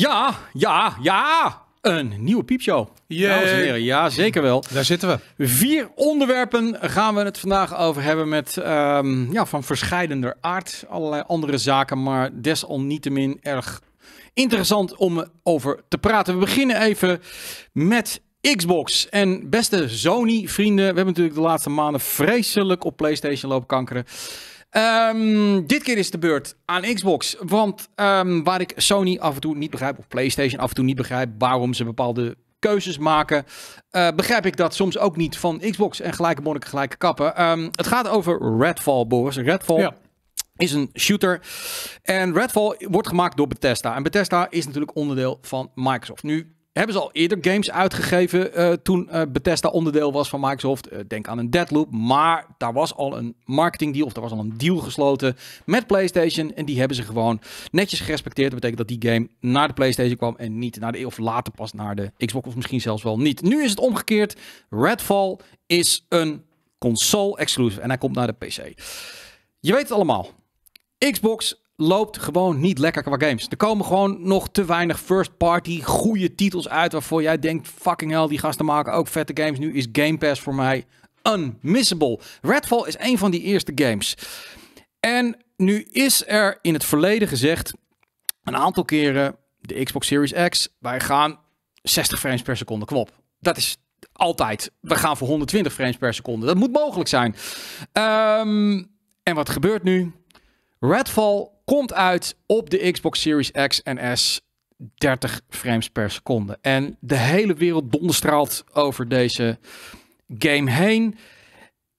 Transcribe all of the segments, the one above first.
Ja, ja, ja. Een nieuwe piepshow. ja, zeker wel. Daar zitten we. Vier onderwerpen gaan we het vandaag over hebben met ehm, ja, van verscheidender aard. Allerlei andere zaken, maar desalniettemin erg interessant om over te praten. We beginnen even met Xbox. En beste Sony-vrienden, we hebben natuurlijk de laatste maanden vreselijk op PlayStation lopen kankeren. Ehm, dit keer is de beurt aan Xbox. Want ehm, waar ik Sony af en toe niet begrijp, of PlayStation af en toe niet begrijp, waarom ze bepaalde keuzes maken, eh, begrijp ik dat soms ook niet van Xbox en gelijke monniken, gelijke kappen. Ehm, het gaat over Redfall, Boris. Redfall. Ja is een shooter. En Redfall wordt gemaakt door Bethesda. En Bethesda is natuurlijk onderdeel van Microsoft. Nu hebben ze al eerder games uitgegeven eh, toen uh, Bethesda onderdeel was van Microsoft. Eh, denk aan een Deadloop. Maar daar was al een marketingdeal of er was al een deal gesloten met PlayStation. En die hebben ze gewoon netjes gerespecteerd. Dat betekent dat die game naar de PlayStation kwam en niet naar de... Of later pas naar de Xbox of misschien zelfs wel niet. Nu is het omgekeerd. Redfall is een console-exclusive en hij komt naar de PC. Je weet het allemaal. Xbox loopt gewoon niet lekker qua games. Er komen gewoon nog te weinig first party goede titels uit waarvoor jij denkt fucking hell die gasten maken ook vette games. Nu is Game Pass voor mij unmissable. Redfall is een van die eerste games. En nu is er in het verleden gezegd een aantal keren de Xbox Series X, wij gaan 60 frames per seconde kwop. Dat is altijd. We gaan voor 120 frames per seconde. Dat moet mogelijk zijn. Ehm, en wat gebeurt nu? Redfall komt uit op de Xbox Series X en S 30 frames per seconde. En de hele wereld donderstraalt over deze game heen.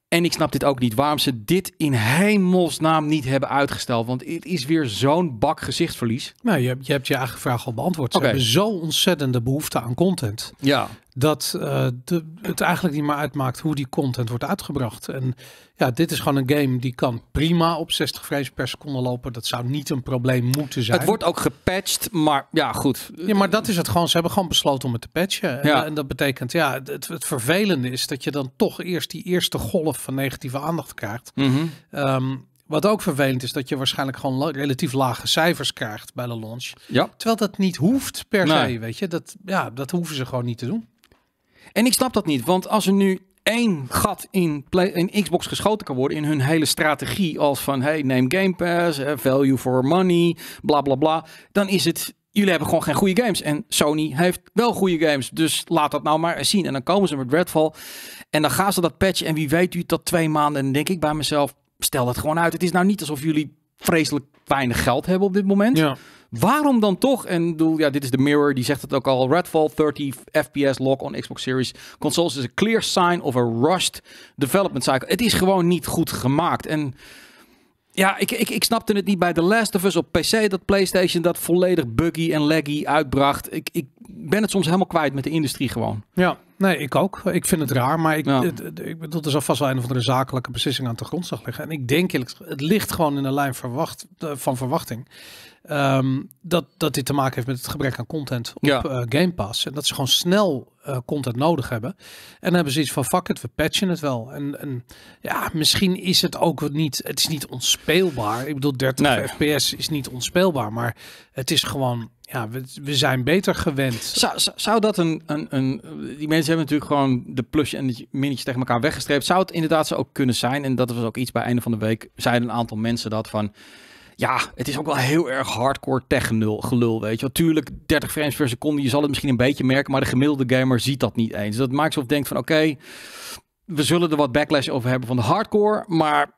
En ik snap dit ook niet waarom ze dit in hemelsnaam niet hebben uitgesteld. Want het is weer zo'n bak gezichtsverlies. Nou, je, je hebt je eigen vraag al beantwoord. Ze hebben zo ontzettende behoefte aan content. Ja dat eh, de, het eigenlijk niet meer uitmaakt hoe die content wordt uitgebracht. En ja, dit is gewoon een game die kan prima op 60 frames per seconde lopen. Dat zou niet een probleem moeten zijn. Het wordt ook gepatcht, maar ja, goed. Ja, maar dat is het gewoon. Ze hebben gewoon besloten om het te patchen. Ja. Eh, en, dat betekent, ja, het, vervelende is dat je dan toch eerst die eerste golf van negatieve aandacht krijgt. Mhm. Ehm, wat ook vervelend is, dat je waarschijnlijk gewoon relatief lage cijfers krijgt bij de launch. Ja. Terwijl dat niet hoeft per se, weet je. Dat, ja, dat hoeven ze gewoon niet te doen. En ik snap dat niet, want als er nu één gat in, play, in Xbox geschoten kan worden in hun hele strategie als van hey, neem Game Pass, eh, value for money, bla bla bla, dan is het jullie hebben gewoon geen goede games. En Sony heeft wel goede games. Dus laat dat nou maar zien. En dan komen ze met Redfall. En dan gaan ze dat patchen. En wie weet u dat twee maanden. En denk ik bij mezelf, stel dat gewoon uit. Het is nou niet alsof jullie vreselijk weinig geld hebben op dit moment. Ja. Waarom dan toch? En doel, ja, dit is de Mirror, die zegt het ook al. Redfall 30 FPS lock on Xbox Series. Consoles is a clear sign of a rushed development cycle. Het is gewoon niet goed gemaakt. En ja, ik, ik, ik snapte het niet bij The Last of Us op PC. Dat PlayStation dat volledig buggy en laggy uitbracht. Ik, ik ben het soms helemaal kwijt met de industrie gewoon. Ja, nee, ik ook. Ik vind het raar. Maar ik, ja. het, ik bedoel, er zal vast wel een of andere zakelijke beslissing aan de grondslag liggen. En ik denk het ligt gewoon in de lijn verwacht, eh, van verwachting. Ehm, dat, dat dit te maken heeft met het gebrek aan content op eh, Game Pass. En dat ze gewoon snel eh, content nodig hebben. En dan hebben ze iets van, fuck het we patchen het wel. En, ja, misschien is het ook niet, het is niet onspeelbaar. Ik bedoel, 30 fps is niet onspeelbaar, maar het is gewoon ja, we, we, zijn beter gewend. Zou, zou dat een, een, Die mensen hebben natuurlijk gewoon de plusje en de minnetje tegen elkaar weggestreept. Zou het inderdaad zo ook kunnen zijn? En dat was ook iets bij einde van de week. Zeiden een aantal mensen dat van ja, het is ook wel heel erg hardcore tech gelul, weet je. Natuurlijk, 30 frames per seconde, je zal het misschien een beetje merken, maar de gemiddelde gamer ziet dat niet eens. Dat maakt ze of denkt van, oké, we zullen er wat backlash over hebben van de hardcore, maar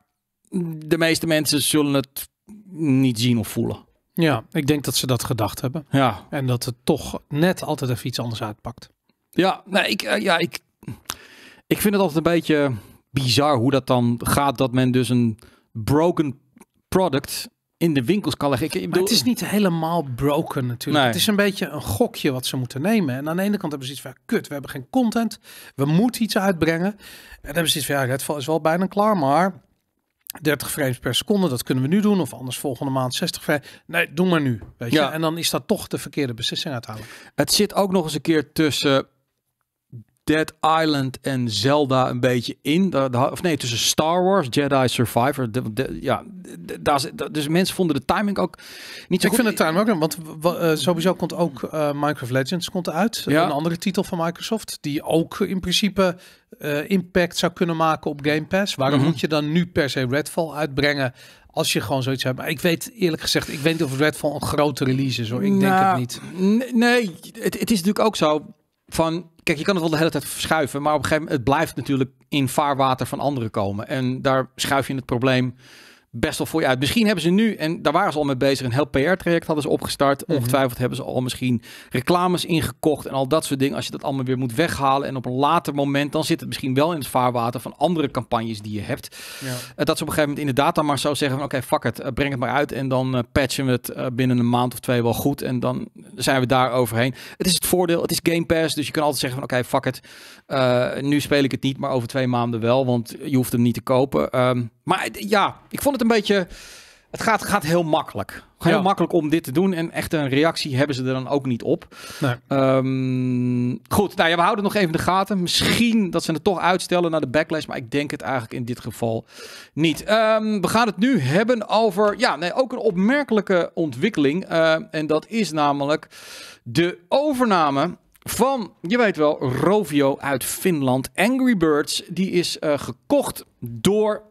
de meeste mensen zullen het niet zien of voelen. Ja, ik denk dat ze dat gedacht hebben. Ja. En dat het toch net altijd even iets anders uitpakt. Ja, nee, ik, eh, ja ik, ik vind het altijd een beetje bizar hoe dat dan gaat. Dat men dus een broken product in de winkels kan leggen. Ik, het is niet helemaal broken natuurlijk. Het is een beetje een gokje wat ze moeten nemen. En aan de ene kant hebben ze iets van, kut, we hebben geen content. We moeten iets uitbrengen. En dan hebben ze iets van, ja, Redfall is wel bijna klaar, maar... 30 frames per seconde, dat kunnen we nu doen. Of anders volgende maand 60 frames. Nee, doe maar nu. Weet je? Ja. En dan is dat toch de verkeerde beslissing uithalen. Het zit ook nog eens een keer tussen Dead Island en Zelda een beetje in. Of nee, tussen Star Wars, Jedi Survivor. De, ja, daar, dus mensen vonden de timing ook niet zo Ik vind de timing ook, want eh, sowieso komt ook eh, Minecraft Legends komt uit. Ja. Een andere titel van Microsoft, die ook in principe eh, impact zou kunnen maken op Game Pass. Waarom mhm. moet je dan nu per se Redfall uitbrengen? Als je gewoon zoiets hebt. Maar ik weet eerlijk gezegd, ik weet niet of Redfall een grote release is Ik denk het nou, niet. Nee, het is natuurlijk ook zo van kijk, je kan het wel de hele tijd verschuiven, maar op een gegeven moment het blijft natuurlijk in vaarwater van anderen komen. En daar schuif je het probleem best wel voor je uit. Misschien hebben ze nu, en daar waren ze al mee bezig, een heel PR-traject hadden ze opgestart. Mhm. Ongetwijfeld hebben ze al misschien reclames ingekocht en al dat soort dingen. Als je dat allemaal weer moet weghalen en op een later moment, dan zit het misschien wel in het vaarwater van andere campagnes die je hebt. Ja. Eh, dat ze op een gegeven moment inderdaad dan maar zo zeggen van oké, fuck het, eh, breng het maar uit en dan eh, patchen we het binnen een maand of twee wel goed en dan zijn we daar overheen. Het is het voordeel, het is Game Pass, dus je kan altijd zeggen van oké, fuck het, nu speel ik het niet, maar over twee maanden wel, want je hoeft hem niet te kopen. Ehm, maar ja, ik vond het een beetje. Het gaat, gaat heel makkelijk. Heel makkelijk om dit te doen. En echt een reactie hebben ze er dan ook niet op. Nee. Ehm, goed, nou ja, we houden nog even de gaten. Misschien dat ze het toch uitstellen naar de backlash. Maar ik denk het eigenlijk in dit geval niet. Ehm, we gaan het nu hebben over. Ja, nee, ook een opmerkelijke ontwikkeling. Ehm, en dat is namelijk de overname van, je weet wel, Rovio uit Finland. Angry Birds. Die is eh, gekocht door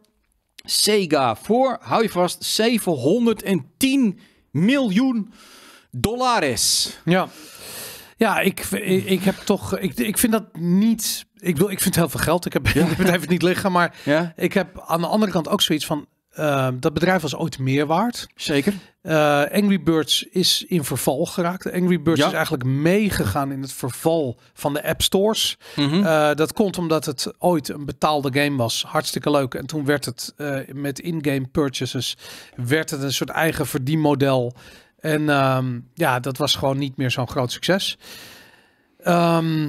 Sega voor, hou je vast, 710 miljoen dollars. Ja. Ja, ik, ik heb toch. Ik, ik vind dat niet. Ik bedoel, ik vind heel veel geld. Ik heb ja. het even niet liggen. Maar ik heb aan de andere kant ook zoiets van. Ehm, dat bedrijf was ooit meer waard. Zeker. Eh, Angry Birds is in verval geraakt. Angry Birds is eigenlijk meegegaan in het verval van de app stores. Mhm. Eh, dat komt omdat het ooit een betaalde game was. Hartstikke leuk. En toen werd het eh, met in-game purchases werd het een soort eigen verdienmodel. En ehm, ja, dat was gewoon niet meer zo'n groot succes. Ehm,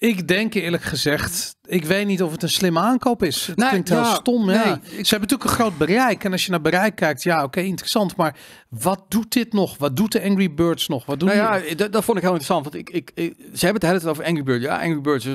ik denk eerlijk gezegd, ik weet niet of het een slimme aankoop is. Het nee, klinkt heel stom. Ze hebben natuurlijk een groot bereik. En als je naar bereik kijkt, ja, oké, interessant. Maar wat doet dit nog? Wat doet de Angry Birds nog? Wat doen nou ja, dat, vond ik heel interessant. Want ik, ik, ze hebben het over Angry Birds. Ja, Angry Birds is,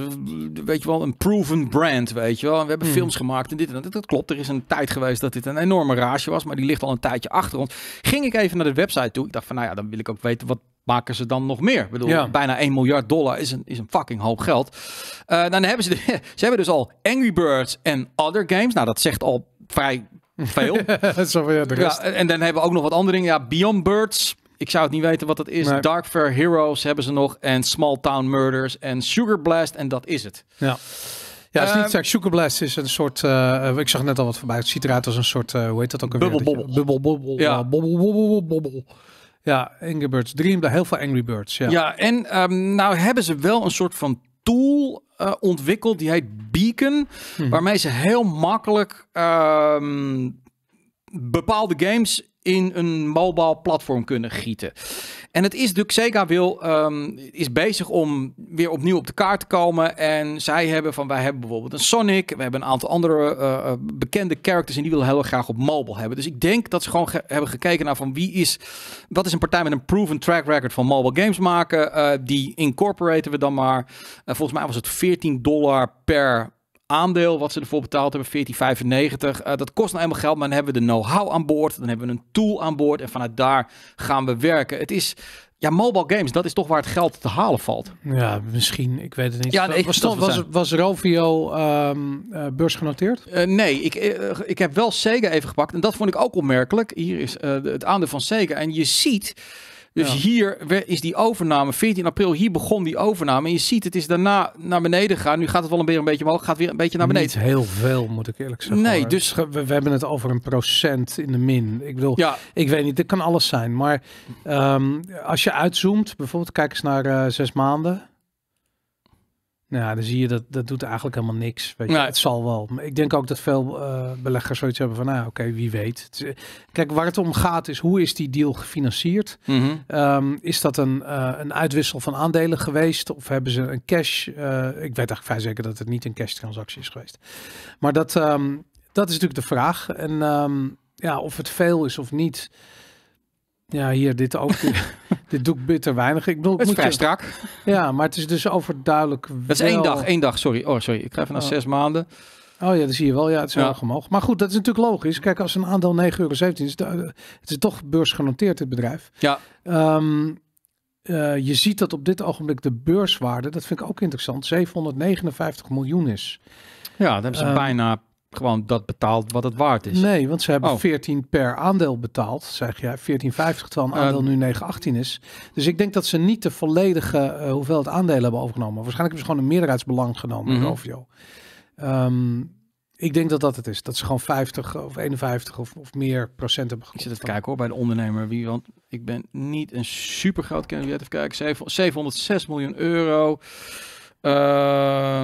weet je wel, een proven brand, weet je wel. we hebben hmm. films gemaakt en dit en dat. Dat klopt, er is een tijd geweest dat dit een enorme rage was. Maar die ligt al een tijdje achter ons. Ging ik even naar de website toe. Ik dacht van, nou ja, dan wil ik ook weten, wat maken ze dan nog meer? Ik bedoel, bijna 1 miljard dollar is een, is een fucking hoop geld. Eh, nou, dan hebben ze, ze hebben dus al Angry Birds en Other Games. Nou, dat zegt al vrij veel. Ja, en dan hebben we ook nog wat andere dingen. Ja, Beyond Birds. Ik zou het niet weten wat dat is. Dark Fair Heroes hebben ze nog. En Small Town Murders. En Sugar Blast. En dat is het. Ja. Ja, is niet ehm, Sugar Blast is een soort. Eh, ik zag net al wat voorbij. Het ziet een soort. Eh, hoe heet dat ook? Bubble Bubble, bubble, Ja, Bobble Bobble. bobbel. Ja, Angry Birds. Dream, heel veel Angry Birds. Ja, ja en um, nou hebben ze wel een soort van tool eh, ontwikkeld die heet Beacon, mhm. waarmee ze heel makkelijk ehm, bepaalde games in een mobile platform kunnen gieten. En het is natuurlijk, Sega wil, ehm, is bezig om weer opnieuw op de kaart te komen. En zij hebben van, wij hebben bijvoorbeeld een Sonic. We hebben een aantal andere eh, eh, bekende characters en die willen heel graag op mobile hebben. Dus ik denk dat ze gewoon hebben gekeken naar van wie is, wat is een partij met een proven track record van mobile games maken. Eh, die incorporeren we dan maar. volgens mij was het 14 dollar per aandeel wat ze ervoor betaald hebben, 14,95. Eh, dat kost nou helemaal geld, maar dan hebben we de know-how aan boord. Dan hebben we een tool aan boord en vanuit daar gaan we werken. Het is, ja, mobile games, dat is toch waar het geld te halen valt. Ja, misschien. Ik weet het niet. Ja, was, was, was, was Rovio um, uh, beursgenoteerd? Eh, nee, ik, ik heb wel Sega even gepakt. En dat vond ik ook opmerkelijk. Hier is het aandeel van Sega. En je ziet dus hier is die overname, 14 april, hier begon die overname. En je ziet, het is daarna naar beneden gaan. Nu gaat het wel een beetje omhoog, omhoog, gaat weer een beetje naar beneden. is heel veel, moet ik eerlijk zeggen. Nee, dus... We, hebben het over een procent in de min. Ik bedoel, ik weet niet, dit kan alles zijn. Maar ehm, als je uitzoomt, bijvoorbeeld kijk eens naar eh, zes maanden... Nou, dan zie je dat dat doet eigenlijk helemaal niks. Weet je. Het zal wel. Maar ik denk ook dat veel uh, beleggers zoiets hebben van, nou oké, wie weet. Kijk, waar het om gaat is hoe is die deal gefinancierd? Mhm. Ehm, is dat een, eh, een uitwissel van aandelen geweest? Of hebben ze een cash? Eh, ik weet eigenlijk vrij zeker dat het niet een cash transactie is geweest. Maar dat, ehm, dat is natuurlijk de vraag. En ehm, ja, of het veel is of niet. Ja, hier, dit ook. dit doe ik bitter weinig. Ik bedoel, het is moet vrij je... strak. Ja, maar het is dus overduidelijk wel... Dat is één dag, één dag, sorry. Oh, sorry. Ik krijg vanaf oh. zes maanden. Oh ja, dat zie je wel. Ja, het is wel omhoog. Maar goed, dat is natuurlijk logisch. Kijk, als een aandeel 9,17 euro is, het is toch beursgenoteerd, het bedrijf. Ja. Ehm, eh, je ziet dat op dit ogenblik de beurswaarde, dat vind ik ook interessant, 759 miljoen is. Ja, dat hebben ze ehm, bijna gewoon dat betaald wat het waard is. Nee, want ze hebben 14 per aandeel betaald, zeg jij. 14,50 terwijl een eh, aandeel nu 9,18 is. Dus ik denk dat ze niet de volledige eh, hoeveelheid aandelen hebben overgenomen. Waarschijnlijk hebben ze gewoon een meerderheidsbelang genomen mm-hmm. Ehm, in ik denk dat dat het is. Dat ze gewoon 50 eh, of 51 of, of meer procent hebben gekocht. Ik zit even kijken hoor, bij de ondernemer. Wie, want ik ben niet een super groot kenner. Even kijken, 706 miljoen euro. Ehm,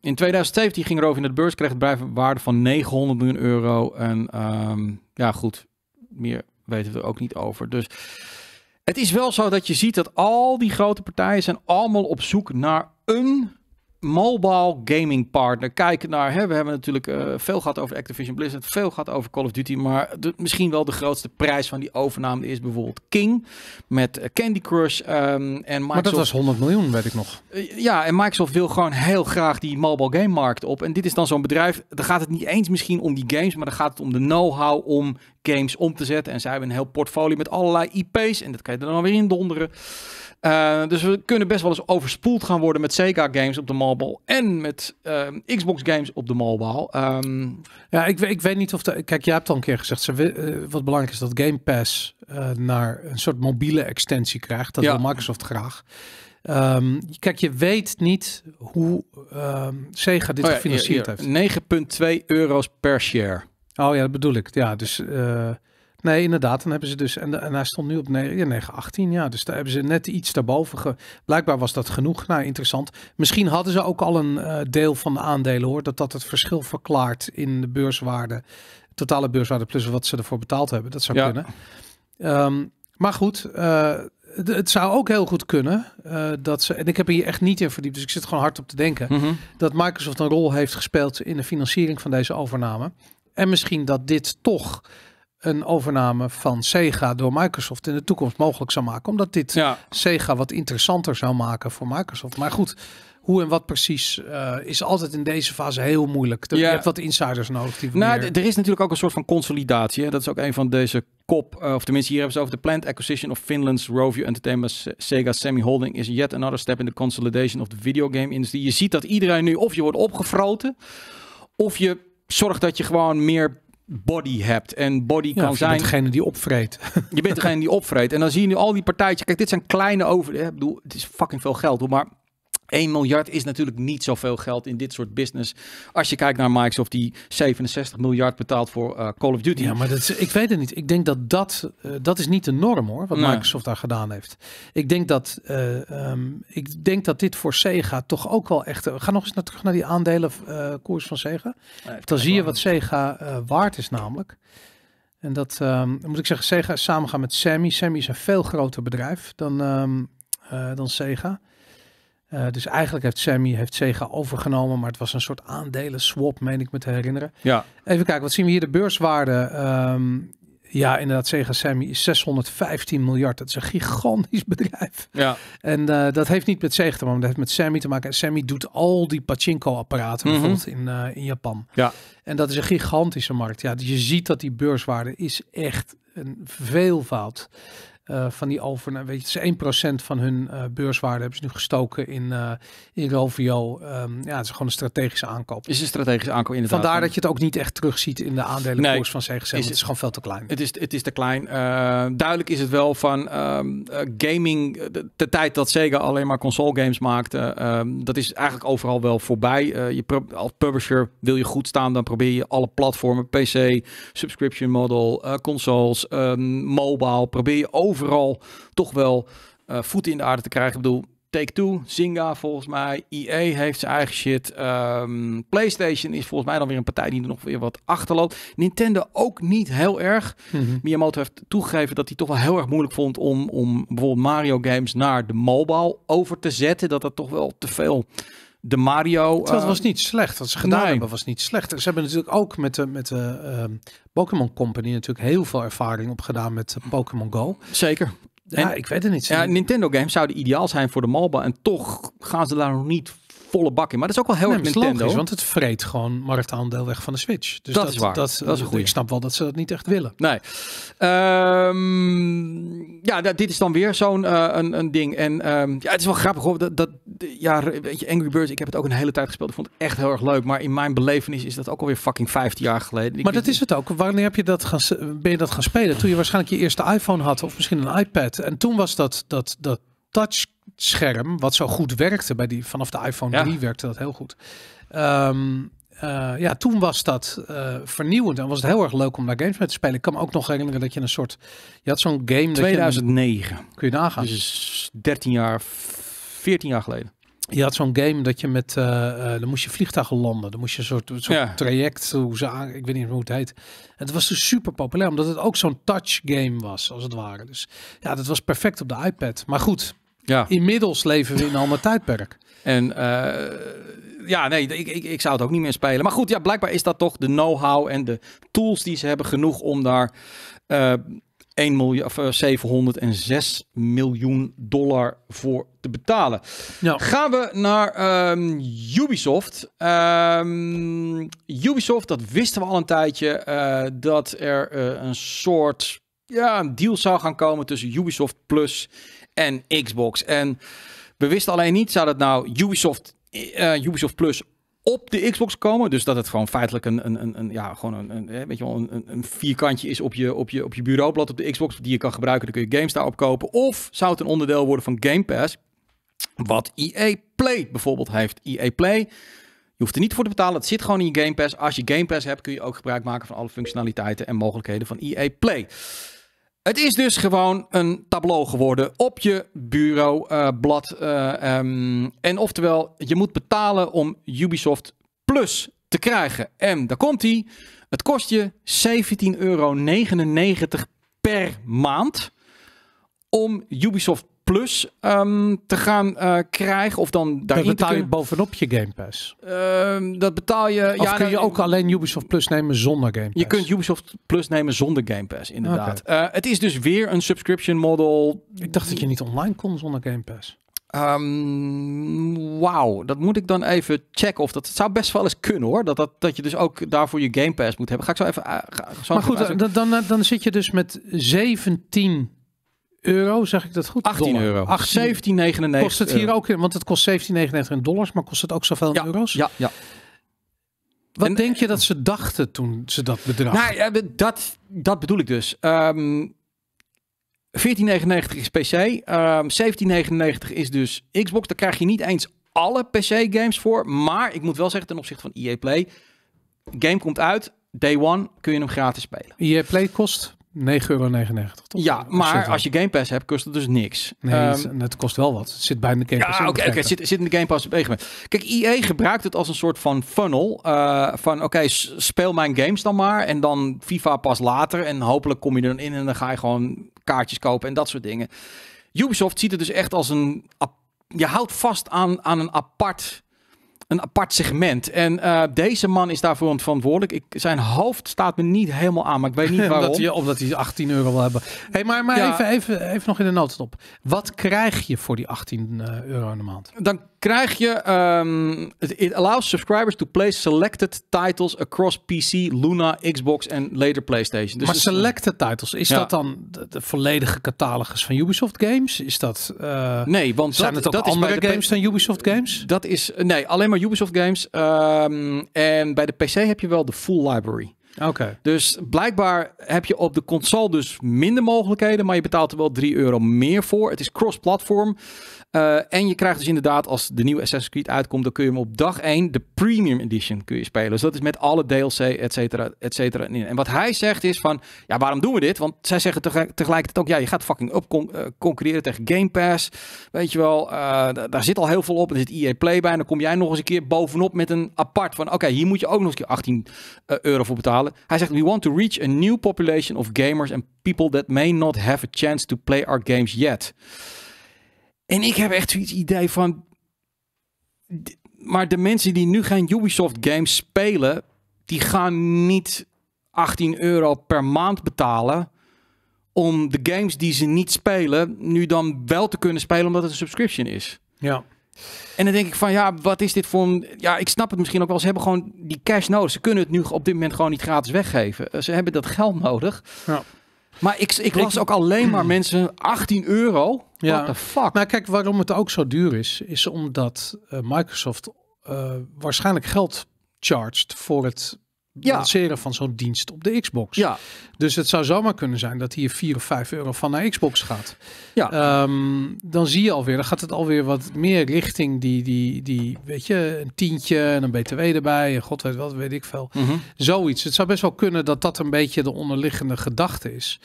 in 2017 ging Rovi in de beurs, kreeg het bedrijf een waarde van 900 miljoen euro. En ehm, ja, goed, meer weten we er ook niet over. Dus het is wel zo dat je ziet dat al die grote partijen zijn allemaal op zoek naar een mobile gaming partner kijken naar. Hè, we hebben natuurlijk eh, veel gehad over Activision Blizzard, veel gehad over Call of Duty. Maar de, misschien wel de grootste prijs van die overname is bijvoorbeeld King met eh, Candy Crush. Ehm, en Microsoft, maar dat was 100 miljoen, weet ik nog. Eh, ja, en Microsoft wil gewoon heel graag die mobile game markt op. En dit is dan zo'n bedrijf. Dan gaat het niet eens misschien om die games, maar dan gaat het om de know-how om games om te zetten. En zij hebben een heel portfolio met allerlei IP's. En dat kan je er dan weer in donderen. Eh, dus we kunnen best wel eens overspoeld gaan worden met Sega games op de mobile. En met eh, Xbox games op de mobile. Ehm, ja, ik, ik, weet niet of... De, kijk, jij hebt al een keer gezegd. Ze, eh, wat belangrijk is dat Game Pass naar een soort mobiele extensie krijgt. Dat ja. wil Microsoft graag. Ehm, kijk, je weet niet hoe um, Sega dit oh ja, gefinancierd hier, heeft. 9,2 euro's per share. Oh ja, dat bedoel ik. Ja, dus eh, nee, inderdaad. Dan hebben ze dus, en, en hij stond nu op 9, ja, ja. Dus daar hebben ze net iets daarboven. Ge, blijkbaar was dat genoeg. Nou, interessant. Misschien hadden ze ook al een eh, deel van de aandelen hoor. Dat dat het verschil verklaart in de beurswaarde. Totale beurswaarde plus wat ze ervoor betaald hebben. Dat zou ja. kunnen. Ehm, maar goed, eh, het zou ook heel goed kunnen dat ze, en ik heb hier echt niet in verdiept, dus ik zit gewoon hard op te denken, mhm. dat Microsoft een rol heeft gespeeld in de financiering van deze overname. En misschien dat dit toch een overname van Sega door Microsoft in de toekomst mogelijk zou maken. Omdat dit Sega wat interessanter zou maken voor Microsoft. Maar goed, hoe en wat precies eh, is altijd in deze fase heel moeilijk. Je hebt wat insiders nodig. Die nou, er is natuurlijk ook een soort van consolidatie. Dat is ook een van deze kop, eh, of tenminste hier hebben ze over de planned acquisition of Finland's Rovio Entertainment Sega Semi Holding is yet another step in the consolidation of the video game industry. Je ziet dat iedereen nu of je wordt opgefroten, of je zorg dat je gewoon meer body hebt. En body kan zijn. Je bent degene die opvreet. Je bent degene die opvreet. En dan zie je nu al die partijtjes. Kijk, dit zijn kleine over. Ik bedoel, het is fucking veel geld. Hoor, maar 1 miljard is natuurlijk niet zoveel geld in dit soort business. Als je kijkt naar Microsoft die 67 miljard betaalt voor eh, Call of Duty. Ja, maar dat is, ik weet het niet. Ik denk dat dat, eh, dat is niet de norm hoor, wat Microsoft daar gedaan heeft. Ik denk dat, eh, ehm, ik denk dat dit voor Sega toch ook wel echt... Ga nog eens naar, terug naar die aandelenkoers van Sega. Dan zie je wat Sega waard is namelijk. En dat, ehm, moet ik zeggen, Sega samen samengaan met Sammy. Sammy is een veel groter bedrijf dan, ehm, dan Sega. Eh, dus eigenlijk heeft Sammy heeft Sega overgenomen, maar het was een soort aandelen swap, meen ik me te herinneren. Ja. Even kijken, wat zien we hier? De beurswaarde. Um, ja, inderdaad, Sega Sammy is 615 miljard. Dat is een gigantisch bedrijf. Ja. En eh, dat heeft niet met Sega te maken, dat heeft met Sammy te maken. En Sammy doet al die pachinko-apparaten, mhm. bijvoorbeeld in, eh, in Japan. Ja. En dat is een gigantische markt. Ja, dus je ziet dat die beurswaarde is echt een veelvoud. Eh, van die over, nou, weet je, het 1% van hun uh, beurswaarde hebben ze nu gestoken in, uh, in Rovio. Ehm, ja, het is gewoon een strategische aankoop. Is een strategische aankoop inderdaad. Vandaar dat je het ook niet echt terugziet in de aandelenkoers nee, van CGC, is, het is gewoon veel te klein. Het is, het is te klein. duidelijk is het wel van ehm, gaming, de, tijd dat Sega alleen maar console games maakte, ehm, dat is eigenlijk overal wel voorbij. je als publisher wil je goed staan, dan probeer je alle platformen, PC, subscription model, consoles, mobile, probeer je over overal toch wel eh, voeten in de aarde te krijgen. Ik bedoel, Take-Two, Zynga volgens mij, EA heeft zijn eigen shit. Ehm, PlayStation is volgens mij dan weer een partij die er nog weer wat achterloopt. Nintendo ook niet heel erg. Mhm. Miyamoto heeft toegegeven dat hij toch wel heel erg moeilijk vond om, om bijvoorbeeld Mario games naar de mobile over te zetten. Dat dat toch wel te veel de Mario. Dat eh, was niet slecht. Wat ze gedaan hebben was niet slecht. Ze hebben natuurlijk ook met de, met de ehm, Pokémon Company natuurlijk heel veel ervaring opgedaan met Pokémon Go. Zeker. Ja, ik weet het niet. Ja, Nintendo games zouden ideaal zijn voor de MOBA en toch gaan ze daar nog niet volle bak in. Maar dat is ook wel heel erg Nintendo. want het vreet gewoon marktaandeel weg van de Switch. Dus dat, dat is waar. Dat, is een goede. Ik snap wel dat ze dat niet echt willen. Nee. Ehm, ja, dit is dan weer zo'n uh, een, een ding. En ehm, ja, het is wel grappig hoor. Dat, dat, ja, weet je, Angry Birds, ik heb het ook een hele tijd gespeeld. Ik vond het echt heel erg leuk. Maar in mijn belevenis is dat ook alweer fucking 15 jaar geleden. maar dat is het ook. Wanneer heb je dat gaan, ben je dat gaan spelen? Toen je waarschijnlijk je eerste iPhone had of misschien een iPad. En toen was dat, dat, dat touchscherm, wat zo goed werkte bij die, vanaf de iPhone 3 werkte dat heel goed. Ehm, eh, ja, toen was dat eh, vernieuwend en was het heel erg leuk om daar games mee te spelen. Ik kan me ook nog herinneren dat je een soort, je had zo'n game. 2009. je, kun je nagaan. Dus 13 jaar, 14 jaar geleden. Je had zo'n game dat je met, uh, uh, dan moest je vliegtuigen landen. Dan moest je een soort, traject, hoe ze ik weet niet hoe het heet. En het was dus super populair, omdat het ook zo'n touch game was, als het ware. Dus ja, dat was perfect op de iPad. Maar goed, ja. inmiddels leven we in een ander tijdperk. En eh, ja, nee, ik, ik, ik zou het ook niet meer spelen. Maar goed, ja, blijkbaar is dat toch de know-how en de tools die ze hebben genoeg om daar... 1 miljoen, of, 706 eh, miljoen dollar voor te betalen. Gaan we naar um, Ubisoft. Ehm, Ubisoft, dat wisten we al een tijdje, eh, dat er eh, een soort ja, een deal zou gaan komen tussen Ubisoft Plus en Xbox. En we wisten alleen niet, zou dat nou Ubisoft, Ubisoft Plus op de Xbox komen. Dus dat het gewoon feitelijk een, een, een, een ja, gewoon een, een, weet je wel, een, een, vierkantje is op je, op, je, op je bureaublad op de Xbox. Die je kan gebruiken. Dan kun je games daarop kopen. Of zou het een onderdeel worden van Game Pass. Wat EA Play bijvoorbeeld heeft. EA Play. Je hoeft er niet voor te betalen. Het zit gewoon in je Game Pass. Als je Game Pass hebt, kun je ook gebruik maken van alle functionaliteiten en mogelijkheden van EA Play. Het is dus gewoon een tableau geworden op je bureaublad. Eh, eh, ehm, en oftewel, je moet betalen om Ubisoft Plus te krijgen. En daar komt hij. Het kost je 17,99 euro per maand om Ubisoft Plus ehm, te gaan eh, krijgen. Of dan daarin betaal je bovenop je Game Pass. Uh, dat betaal je. ja, kun je ook alleen Ubisoft Plus nemen zonder Game Pass? Je kunt Ubisoft Plus nemen zonder Game Pass, inderdaad. Eh, het is dus weer een subscription model. Ik dacht dat je niet online kon zonder Game Pass. Ehm, wauw, dat moet ik dan even checken. Of dat, zou best wel eens kunnen hoor. Dat, dat, dat je dus ook daarvoor je Game Pass moet hebben. Ga ik zo even. Eh, ga, zo maar goed, dan, dan, dan, zit je dus met 17 euro, zeg ik dat goed? 18 dollar. euro. 17,99. Kost het hier ook, want het kost 17,99 dollars, maar kost het ook zoveel in euro's? Ja, ja. Wat eh, denk je dat ze dachten toen ze dat bedrag? Nou, dat, dat bedoel ik dus. 14,99 ehm, is PC. 17,99 ehm, is dus Xbox. Daar krijg je niet eens alle PC-games voor. Maar ik moet wel zeggen, ten opzichte van EA Play. Game komt uit. Day one kun je hem gratis spelen. EA Play kost? 9,99 euro, Ja, maar als je Game Pass hebt, kost het dus niks. Nee, ehm, het kost wel wat. Het zit bij de Game Pass. Ja, oké, het zit, zit, in de Game Pass. Kijk, EA gebruikt het als een soort van funnel. Eh, van oké, speel mijn games dan maar. En dan FIFA pas later. En hopelijk kom je er dan in en dan ga je gewoon kaartjes kopen en dat soort dingen. Ubisoft ziet het dus echt als een... Je houdt vast aan, aan een apart een apart segment. En eh, deze man is daarvoor verantwoordelijk. Ik, zijn hoofd staat me niet helemaal aan, maar ik weet niet waarom. Of hij, hij 18 euro wil hebben. Hey, maar maar even, even, even nog in de notendop. Wat krijg je voor die 18 eh, euro in de maand? Dank krijg je. Um, it allows subscribers to play selected titles across PC, Luna, Xbox en later PlayStation. Dus maar selected titles, is dat dan de, volledige catalogus van Ubisoft games? Is dat. Eh, nee, want zijn dat, het ook andere games dan Ubisoft games? Dat is. Nee, alleen maar Ubisoft games. Ehm, en bij de PC heb je wel de full library. Oké. Dus blijkbaar heb je op de console dus minder mogelijkheden, maar je betaalt er wel 3 euro meer voor. Het is cross-platform. Eh, en je krijgt dus inderdaad, als de nieuwe Assassin's Creed uitkomt, dan kun je hem op dag 1, de Premium Edition, kun je spelen. Dus dat is met alle DLC, et cetera, et cetera. En wat hij zegt is van, ja, waarom doen we dit? Want zij zeggen tegelijkertijd ook, ja, je gaat fucking up eh, concurreren tegen Game Pass. Weet je wel, eh, daar zit al heel veel op. Er zit EA Play bij en dan kom jij nog eens een keer bovenop met een apart van, oké, hier moet je ook nog eens een keer 18 euro voor betalen. Hij zegt: We want to reach a new population of gamers and people that may not have a chance to play our games yet. En ik heb echt zoiets idee van. Maar de mensen die nu geen Ubisoft games spelen, die gaan niet 18 euro per maand betalen om de games die ze niet spelen nu dan wel te kunnen spelen omdat het een subscription is. Ja. En dan denk ik van ja, wat is dit voor een... Ja, ik snap het misschien ook wel. Ze hebben gewoon die cash nodig. Ze kunnen het nu op dit moment gewoon niet gratis weggeven. Eh, ze hebben dat geld nodig. Ja. Maar ik, ik las ook alleen maar mensen 18 euro. Ja. What the fuck? Maar kijk, waarom het ook zo duur is, is omdat eh, Microsoft eh, waarschijnlijk geld charged voor het ja. lanceren van zo'n dienst op de Xbox. Ja. Dus het zou zomaar kunnen zijn dat hier 4 of 5 euro van naar Xbox gaat. Ja. Ehm, dan zie je alweer, dan gaat het alweer wat meer richting die, die, die weet je, een tientje en een BTW erbij. En god weet wat, weet ik veel. Mhm. Zoiets. Het zou best wel kunnen dat dat een beetje de onderliggende gedachte is.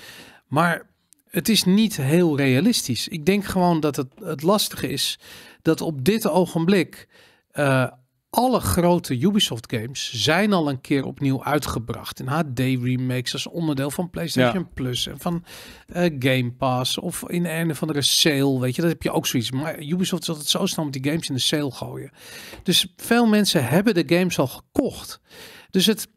Maar het is niet heel realistisch. Ik denk gewoon dat het, het lastige is dat op dit ogenblik... Eh, alle grote Ubisoft-games zijn al een keer opnieuw uitgebracht. In HD-remakes als onderdeel van PlayStation Plus en van eh, Game Pass of in een of andere sale. Weet je, dat heb je ook zoiets. Maar Ubisoft zal het zo snel met die games in de sale gooien. Dus veel mensen hebben de games al gekocht. Dus het,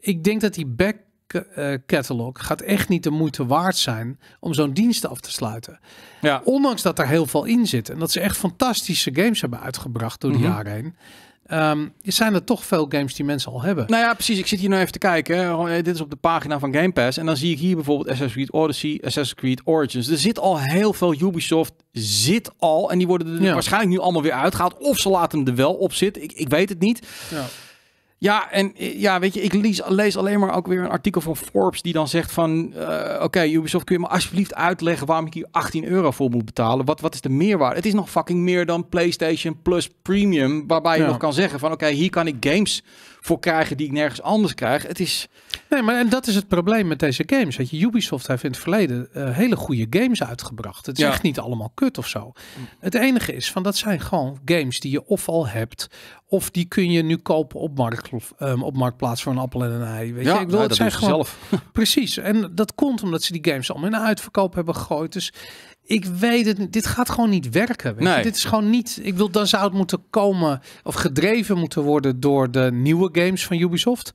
ik denk dat die back uh, catalog gaat echt niet de moeite waard zijn om zo'n dienst af te sluiten. Ja. Ondanks dat er heel veel in zit en dat ze echt fantastische games hebben uitgebracht door de mhm. jaren heen. Um, zijn er toch veel games die mensen al hebben. Nou ja, precies. Ik zit hier nu even te kijken. Eh, dit is op de pagina van Game Pass. En dan zie ik hier bijvoorbeeld Assassin's Creed Odyssey, Assassin's Creed Origins. Er zit al heel veel Ubisoft zit al. En die worden er waarschijnlijk nu allemaal weer uitgehaald. Of ze laten hem er wel op zitten. Ik, ik weet het niet. Ja. Ja, en eh, ja, weet je, ik lees, lees, alleen maar ook weer een artikel van Forbes die dan zegt van... Eh, oké, Ubisoft, kun je me alsjeblieft uitleggen waarom ik hier 18 euro voor moet betalen? Wat, wat is de meerwaarde? Het is nog fucking meer dan PlayStation Plus Premium, waarbij je nog kan zeggen van... Oké, hier kan ik games voor krijgen die ik nergens anders krijg. Het is... Nee, maar en dat is het probleem met deze games. Weet je, Ubisoft heeft in het verleden eh, hele goede games uitgebracht. Het is echt niet allemaal kut of zo. Het enige is van dat zijn gewoon games die je of al hebt of die kun je nu kopen op, markt, um, op marktplaats voor een appel en een ei. Weet ja, je? Ik bedoel, nou, het dat zijn gewoon... zelf. Precies. En dat komt omdat ze die games allemaal in een uitverkoop hebben gegooid. Dus ik weet het, dit gaat gewoon niet werken. Dit is gewoon niet. Ik wil dan zou het moeten komen of gedreven moeten worden door de nieuwe games van Ubisoft.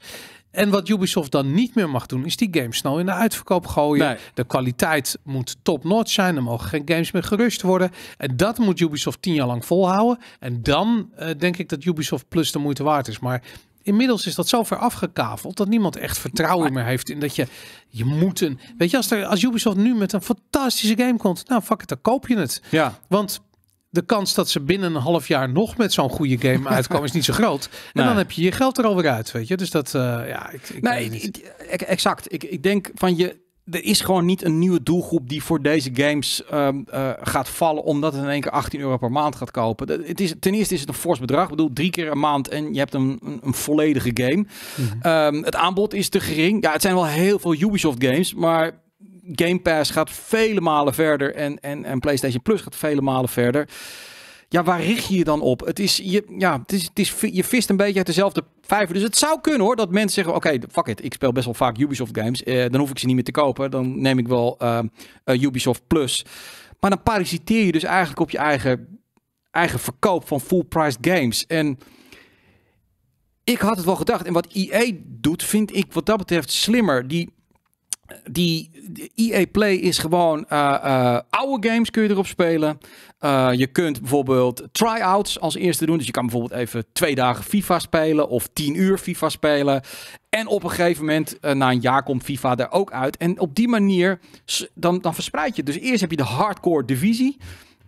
En wat Ubisoft dan niet meer mag doen, is die games snel in de uitverkoop gooien. De kwaliteit moet top-notch zijn. Er mogen geen games meer gerust worden. En dat moet Ubisoft tien jaar lang volhouden. En dan eh, denk ik dat Ubisoft Plus de moeite waard is. Maar inmiddels is dat zo ver afgekaveld dat niemand echt vertrouwen meer heeft in dat je je moet een weet je als er als Ubisoft nu met een fantastische game komt, nou fuck het, dan koop je het. Ja. Want de kans dat ze binnen een half jaar nog met zo'n goede game uitkomen is niet zo groot. En dan heb je je geld er alweer uit, weet je. Dus dat, uh, ja, ik, ik nee, niet. exact. Ik, ik denk van je, er is gewoon niet een nieuwe doelgroep die voor deze games ehm, eh, gaat vallen omdat het in één keer 18 euro per maand gaat kopen. het is, ten eerste is het een fors bedrag. Ik bedoel, drie keer een maand en je hebt een, een, volledige game. Mhm. Ehm, het aanbod is te gering. Ja, het zijn wel heel veel Ubisoft games, maar Game Pass gaat vele malen verder en, en, en PlayStation Plus gaat vele malen verder. Ja, waar richt je je dan op? Het is, je, ja, het is, het is, je vist een beetje uit dezelfde vijver. Dus het zou kunnen hoor, dat mensen zeggen... oké, fuck it, ik speel best wel vaak Ubisoft games. Eh, dan hoef ik ze niet meer te kopen. Dan neem ik wel uh, Ubisoft Plus. Maar dan parasiteer je dus eigenlijk op je eigen, eigen verkoop van full-priced games. En ik had het wel gedacht. En wat EA doet, vind ik wat dat betreft slimmer. Die die, EA e Play is gewoon eh, eh, oude games kun je erop spelen. Eh, je kunt bijvoorbeeld try-outs als eerste doen. Dus je kan bijvoorbeeld even twee dagen FIFA spelen of tien uur FIFA spelen. En op een gegeven moment, na een jaar, komt FIFA daar ook uit. En op die manier, dan, dan verspreid je. Dus eerst heb je de hardcore divisie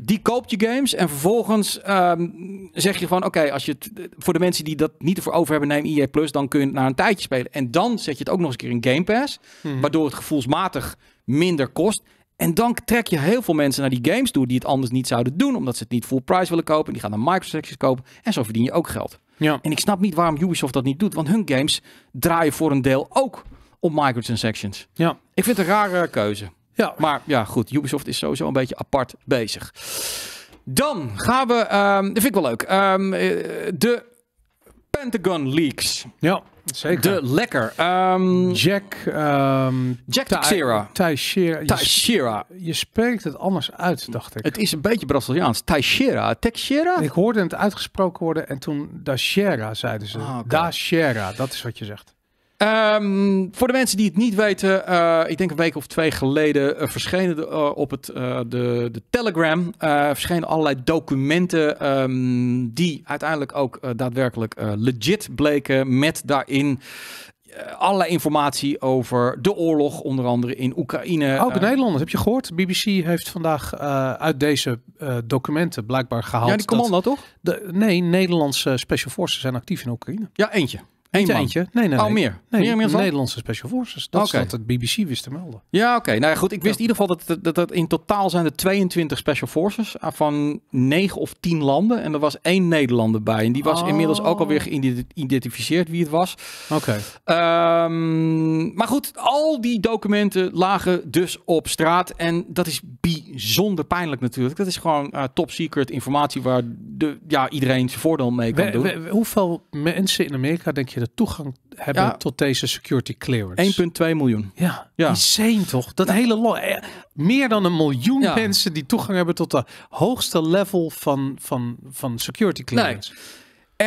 die koopt je games en vervolgens ehm, zeg je van oké, als je het voor de mensen die dat niet ervoor over hebben, neem EA Plus, dan kun je het na een tijdje spelen. En dan zet je het ook nog eens een keer in Game Pass, mhm. waardoor het gevoelsmatig minder kost. En dan trek je heel veel mensen naar die games toe die het anders niet zouden doen, omdat ze het niet full price willen kopen. Die gaan dan microtransactions kopen en zo verdien je ook geld. Ja. En ik snap niet waarom Ubisoft dat niet doet, want hun games draaien voor een deel ook op sections. Ja. Ik vind het een rare keuze. Ja. Maar ja, goed. Ubisoft is sowieso een beetje apart bezig. Dan gaan we. Um, dat vind ik wel leuk. Ehm, eh, de Pentagon Leaks. Ja, zeker. De lekker. Ehm, Jack. Um, Jack Teixeira. Teixeira. Je, spreekt het anders uit, dacht ik. Het is een beetje Braziliaans. Teixeira. Teixeira? Ik hoorde het uitgesproken worden en toen Dachera zeiden ze. Ah, dat is wat je zegt. Ehm, voor de mensen die het niet weten, eh, ik denk een week of twee geleden eh, verschenen eh, op het, de, de, Telegram verschenen allerlei documenten ehm, die uiteindelijk ook daadwerkelijk legit bleken met daarin allerlei informatie over de oorlog, onder andere in Oekraïne. Ook oh, de Nederlanders, heb je gehoord? BBC heeft vandaag uit deze documenten blijkbaar gehaald. Ja, die commando toch? De, nee, Nederlandse special forces zijn actief in Oekraïne. Ja, eentje. Eén eentje? Nee, nee, oh, nee. meer? Nee, Nederlandse Special Forces. Dat is wat het BBC wist te melden. Ja, oké. Nou ja, goed. Ik wist in ieder geval dat, dat, dat, in totaal zijn er 22 Special Forces ah, van 9 of 10 landen. En er was één Nederlander bij. En die was inmiddels ook alweer oh. geïdentificeerd wie het was. Oké. Ehm, maar goed, al die documenten lagen dus op straat. En dat is bijzonder pijnlijk natuurlijk. Dat is gewoon uh, top secret informatie waar de, ja, iedereen zijn voordeel mee kan doen. hoeveel mensen in Amerika denk je de toegang hebben tot deze security clearance. 1,2 miljoen. Ja, ja. insane toch? Dat ja. hele eh, meer dan een miljoen mensen die toegang hebben tot de hoogste level van, van, van security clearance. Nee.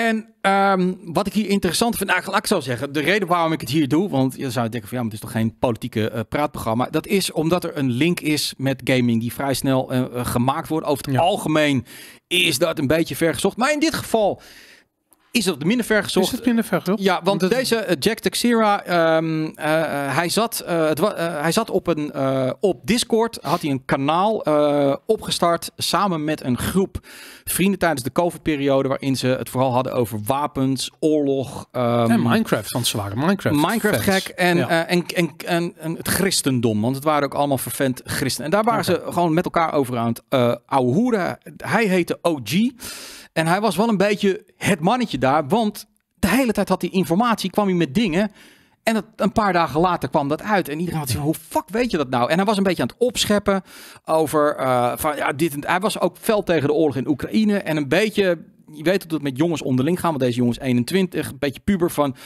En ehm, wat ik hier interessant vind, eigenlijk, ik zou zeggen, de reden waarom ik het hier doe, want je zou denken van ja, maar het is toch geen politieke eh, praatprogramma. Dat is omdat er een link is met gaming die vrij snel eh, gemaakt wordt. Over het algemeen is dat een beetje vergezocht. Maar in dit geval is dat minder ver gezocht. Is het minder ver gezocht? Ja, want deze eh, Jack Texera, ehm, eh, eh, hij, zat, het hij zat op, een, op Discord, had hij een kanaal opgestart samen met een groep vrienden tijdens de COVID-periode, waarin ze het vooral hadden over wapens, oorlog. Ehm, en Minecraft, want ze waren Minecraft. Minecraft gek en, en, en, en, het christendom, want het waren ook allemaal vervent christenen. En daar waren ze gewoon met elkaar over aan het ouwehoeren. Hij heette OG. En hij was wel een beetje het mannetje daar, want de hele tijd had hij informatie, kwam hij met dingen. En dat, een paar dagen later kwam dat uit. En iedereen had van, hoe fuck weet je dat nou? En hij was een beetje aan het opscheppen over, eh, van, ja, dit en, hij was ook fel tegen de oorlog in Oekraïne. En een beetje, je weet dat het met jongens onderling gaan, want deze jongens 21, een beetje puber van,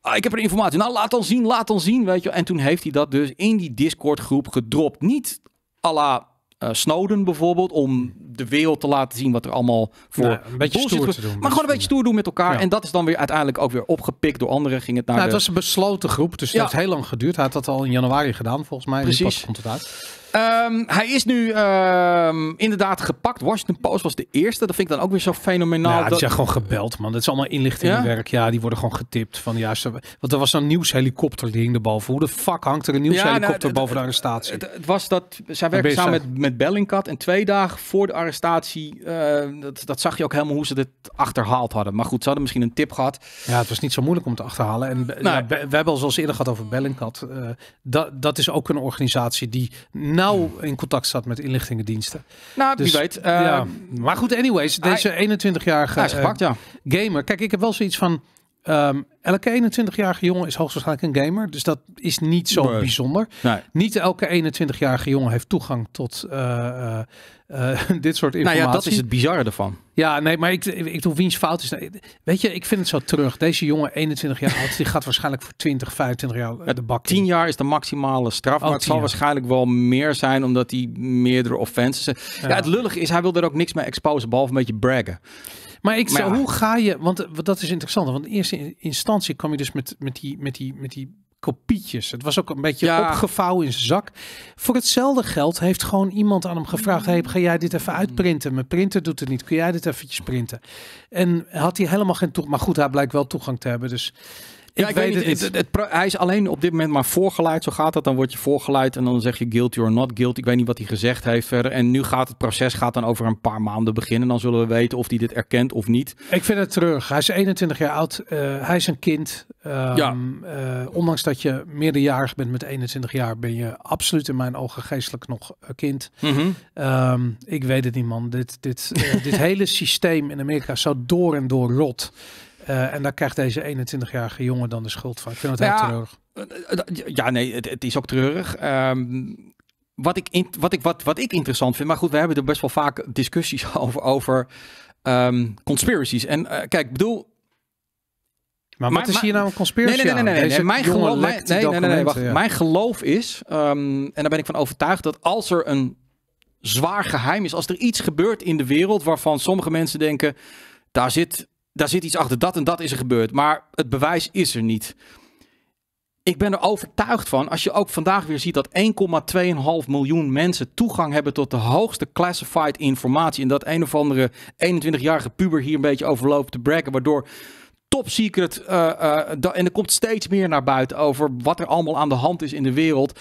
ah, ik heb er informatie. Nou, laat dan zien, laat dan zien, weet je En toen heeft hij dat dus in die Discord groep gedropt. Niet à la eh, Snowden bijvoorbeeld, om de wereld te laten zien wat er allemaal voor nou, een beetje stoer te doen. Maar gewoon een beetje stoer doen met elkaar. En dat is dan weer uiteindelijk ook weer opgepikt door anderen. Ging het naar nou, Het was een besloten groep, dus dat heeft heel lang geduurd. Hij had dat al in januari gedaan, volgens mij. Precies. komt het uit. Ehm, hij is nu ehm, inderdaad gepakt. Washington Post was de eerste. Dat vind ik dan ook weer zo fenomenaal. Ja, dat... die zijn gewoon gebeld, man. Dat is allemaal inlichtingwerk. Ja? ja, die worden gewoon getipt. Van, ja, Want er was een nieuwshelikopter die hing erboven. Hoe de fuck hangt er een nou, nieuwshelikopter ja, boven de arrestatie? Het, het was dat... Zij werkte samen met, met Bellingcat. En twee dagen voor de arrestatie... Ehm, dat, dat zag je ook helemaal hoe ze dit achterhaald hadden. Maar goed, ze hadden misschien een tip gehad. Ja, het was niet zo moeilijk om te achterhalen. En nou. we hebben al zoals eerder gehad over Bellingcat. Eh, dat, dat is ook een organisatie die nauw in contact zat met inlichtingendiensten. Nou, dus, wie weet. Eh, maar goed, anyways, deze 21-jarige uh, eh, ja, gamer. Kijk, ik heb wel zoiets van Ehm, elke 21-jarige jongen is hoogstwaarschijnlijk een gamer. Dus dat is niet zo bijzonder. Niet elke 21-jarige jongen heeft toegang tot eh, eh, eh, dit soort nou informatie. dat is het bizarre ervan. Ja, nee, maar ik, ik, doe wiens fout is. Weet je, ik vind het zo terug. Deze jongen, 21 jaar oud, die gaat waarschijnlijk voor 20, 25 jaar de bak. 10 jaar is de maximale straf. Oh, maar het zal waarschijnlijk wel meer zijn, omdat hij meerdere offenses. Ja. het lullig is, hij wil er ook niks mee exposen, behalve een beetje braggen. Maar, ik, maar hoe ga je, want eh, dat is interessant, want in eerste instantie kwam je dus met, met, die, met, die, met die kopietjes. Het was ook een beetje ja. opgevouwen in zijn zak. Voor hetzelfde geld heeft gewoon iemand aan hem gevraagd: hey, ga jij dit even uitprinten? Mijn printer doet het niet. Kun jij dit eventjes printen? En had hij helemaal geen toegang. Maar goed, hij blijkt wel toegang te hebben. Dus ik, weet, het, het, Hij is alleen op dit moment maar voorgeleid. Zo gaat dat. Dan word je voorgeleid en dan zeg je guilty or not guilty. Ik weet niet wat hij gezegd heeft verder. En nu gaat het proces gaat dan over een paar maanden beginnen. Dan zullen we weten of hij dit erkent of niet. Ik vind het terug. Hij is 21 jaar oud. Eh, hij is een kind. Ehm, ja. Eh, ondanks dat je meerderjarig bent met 21 jaar, ben je absoluut in mijn ogen geestelijk nog een eh, kind. Mhm. Ehm, ik weet het niet, man. Dit, dit, dit hele systeem in Amerika zou zo door en door rot. Eh, en daar krijgt deze 21-jarige jongen dan de schuld van. Ik vind het ja, heel treurig. Eh, eh, ja, nee, het, is ook treurig. Ehm, wat, ik in, wat, ik, wat, wat ik interessant vind, maar goed, we hebben er best wel vaak discussies over, over um, conspiracies. En uh, kijk, bedoel, maar wat is hier nou een conspiratie? Nee, nee, nee, nee, Mijn, geloof, mijn, geloof is, ehm, en daar ben ik van overtuigd, dat als er een zwaar geheim is, als er iets gebeurt in de wereld waarvan sommige mensen denken, daar zit daar zit iets achter, dat en dat is er gebeurd, maar het bewijs is er niet. Ik ben er overtuigd van, als je ook vandaag weer ziet dat 1,2,5 miljoen mensen toegang hebben tot de hoogste classified informatie. En dat een of andere 21-jarige puber hier een beetje overloopt te brekken. waardoor top secret. Eh, eh, en er komt steeds meer naar buiten over wat er allemaal aan de hand is in de wereld.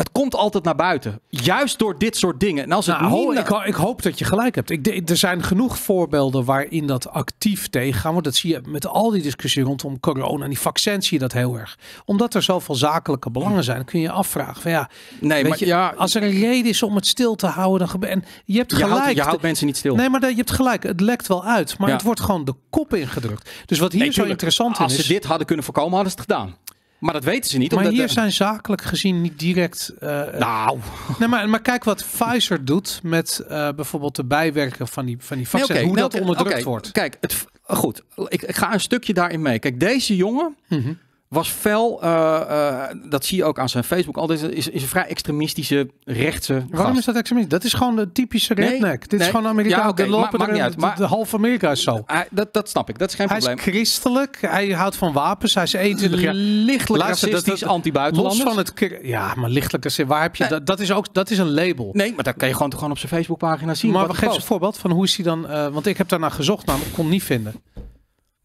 Het komt altijd naar buiten. Juist door dit soort dingen. En als het nou, niet... ik, ik, hoop dat je gelijk hebt. Ik er zijn genoeg voorbeelden waarin dat actief tegengaan wordt. Dat zie je met al die discussie rondom corona en die vaccins zie je dat heel erg. Omdat er zoveel zakelijke belangen zijn, kun je je afvragen van ja, nee, maar, ja, als er een reden is om het stil te houden, dan en je hebt gelijk. Je houdt, je houdt mensen niet stil. Nee, maar je hebt gelijk. Het lekt wel uit, maar het wordt gewoon de kop ingedrukt. Dus wat hier zo interessant is. Als ze dit hadden kunnen voorkomen, hadden ze het gedaan. Maar dat weten ze niet. Maar hier zijn zakelijk gezien niet direct. Eh, eh, nou. Nee, maar, maar kijk wat Pfizer doet met eh, bijvoorbeeld de bijwerken van die, van die vaccin. hoe dat onderdrukt wordt. Kijk, het, goed. Ik, ik, ga een stukje daarin mee. Kijk, deze jongen. Mhm was fel, eh, eh, dat zie je ook aan zijn Facebook, altijd is, is een vrij extremistische rechtse Waarom is dat extremistisch? Dat is gewoon de typische redneck. Dit is gewoon Amerikaan. Ja, de lopen maar, de, half Amerika is zo. dat, dat snap ik, dat is geen hij probleem. Hij is christelijk, hij houdt van wapens, hij is 21 jaar. Lichtelijk Luister, racistisch, anti-buitenlanders. van het... Ja, maar lichtelijk racistisch, waar heb je... Dat, dat, is ook, dat is een label. Nee, maar dat kan je gewoon, gewoon op zijn Facebookpagina zien. Maar geef eens een voorbeeld van hoe is hij dan... Eh, want ik heb daarna gezocht, maar ik kon niet vinden.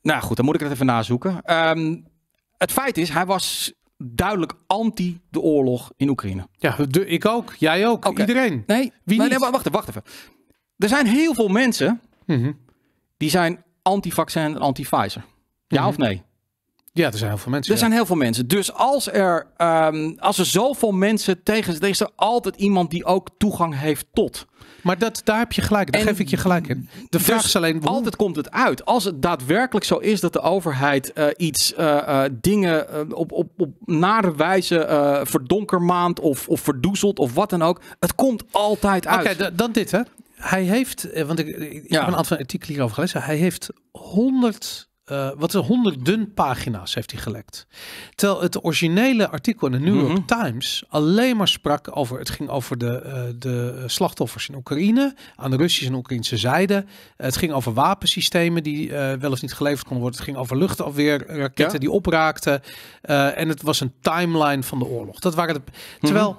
Nou goed, dan moet ik het even nazoeken. Um, het feit is, hij was duidelijk anti de oorlog in Oekraïne. Ja, de, ik ook. Jij ook. Iedereen. Nee, Wie niet? nee, wacht, wacht even. Er zijn heel veel mensen mhm. die zijn anti-vaccin en anti-Pfizer. Ja mhm. of nee? Ja, er zijn heel veel mensen. Er zijn heel veel mensen. Dus als er, ehm, als er zoveel mensen tegen zijn, is er altijd iemand die ook toegang heeft tot. Maar dat, daar heb je gelijk. Daar geef ik je gelijk in. De dus vraag is alleen. Altijd komt het uit. Als het daadwerkelijk zo is dat de overheid eh, iets eh, eh, dingen op, op, op nare wijze verdonkermaand of, of verdoezelt of wat dan ook. Het komt altijd uit. Oké, dan dit hè. Hij heeft, want ik, ik heb een aantal artikelen hierover gelezen. Hij heeft 100 uh, wat een honderden pagina's heeft hij gelekt. Terwijl het originele artikel in de New York mhm. Times alleen maar sprak over, het ging over de, eh, de slachtoffers in Oekraïne, aan de Russische en Oekraïnse zijde. Eh, het ging over wapensystemen die wel of niet geleverd konden worden. Het ging over luchtafweerraketten die opraakten. en het was een timeline van de oorlog. Dat waren de, mhm. terwijl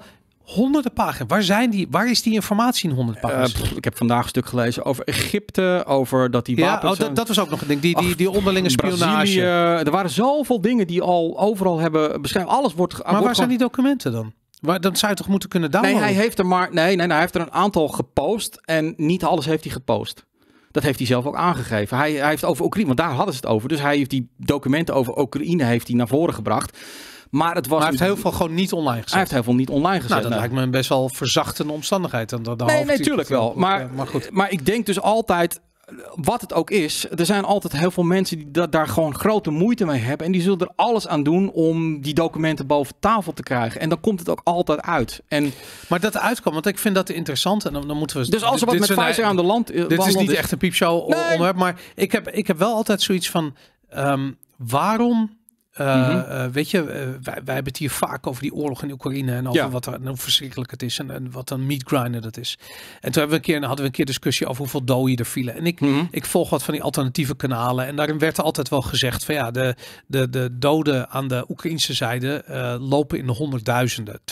Honderden pagina's. Waar, zijn die, waar is die informatie in honderd eh, pagina's? ik heb vandaag een stuk gelezen over Egypte, over dat die wapens... Ja, oh, dat, dat was ook nog een ding. Die, die, die onderlinge spionage. er waren zoveel dingen die al overal hebben beschreven. Alles wordt... Maar waar zijn die documenten dan? Maar dan zou je toch moeten kunnen downloaden? Nee, hij heeft er maar... Nee, nee, hij heeft er een aantal gepost en niet alles heeft hij gepost. Dat heeft hij zelf ook aangegeven. Hij, hij heeft over Oekraïne, want daar hadden ze het over. Dus hij heeft die documenten over Oekraïne heeft hij naar voren gebracht. Maar het was. hij heeft heel veel gewoon niet online gezet. Hij heeft heel veel niet online gezet. Nou, dat nou. lijkt me een best wel verzachtende omstandigheid. Dan, dan nee, natuurlijk wel. Maar, maar, goed. maar ik denk dus altijd. Wat het ook is, er zijn altijd heel veel mensen die dat, daar gewoon grote moeite mee hebben. En die zullen er alles aan doen om die documenten boven tafel te krijgen. En dan komt het ook altijd uit. En, maar dat uitkomt, want ik vind dat interessant. En dan, moeten we. Dus als er wat met Pfizer aan de land. Eh, dit is niet echt een piepshow onderwerp. Maar ik heb, ik heb wel altijd zoiets van. Ehm, waarom eh, mhm. eh, weet je, eh, wij, hebben het hier vaak over die oorlog in Oekraïne en over wat er, hoe verschrikkelijk het is en, wat een meatgrinder dat is. En toen hebben we een keer, hadden we een keer discussie over hoeveel doden er vielen. En ik, mhm. ik volg wat van die alternatieve kanalen en daarin werd altijd wel gezegd van ja, de, de, de doden aan de Oekraïnse zijde lopen in de honderdduizenden, 200.000